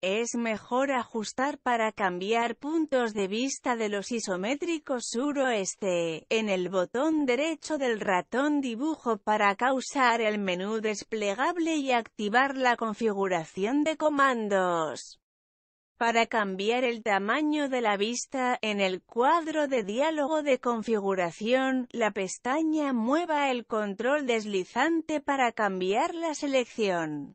Es mejor ajustar para cambiar puntos de vista de los isométricos suroeste. En el botón derecho del ratón dibujo para causar el menú desplegable y activar la configuración de comandos. Para cambiar el tamaño de la vista, en el cuadro de diálogo de configuración, la pestaña mueva el control deslizante para cambiar la selección.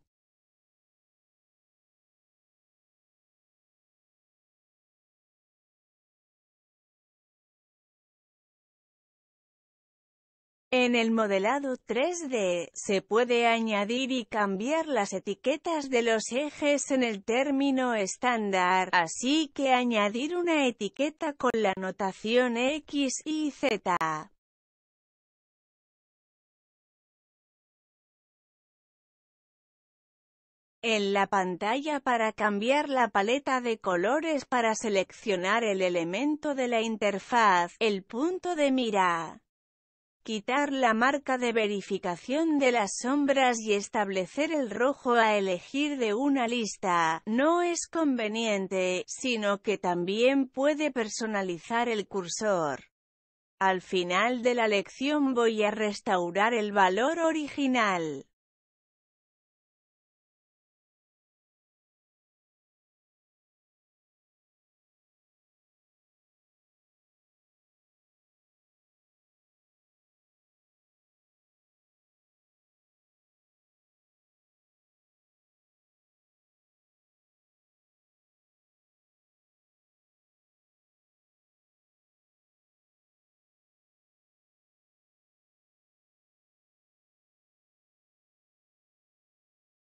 En el modelado 3D, se puede añadir y cambiar las etiquetas de los ejes en el término estándar, así que añadir una etiqueta con la notación X y Z. en la pantalla para cambiar la paleta de colores para seleccionar el elemento de la interfaz, el punto de mira quitar la marca de verificación de las sombras y establecer el rojo a elegir de una lista, no es conveniente, sino que también puede personalizar el cursor. Al final de la lección voy a restaurar el valor original.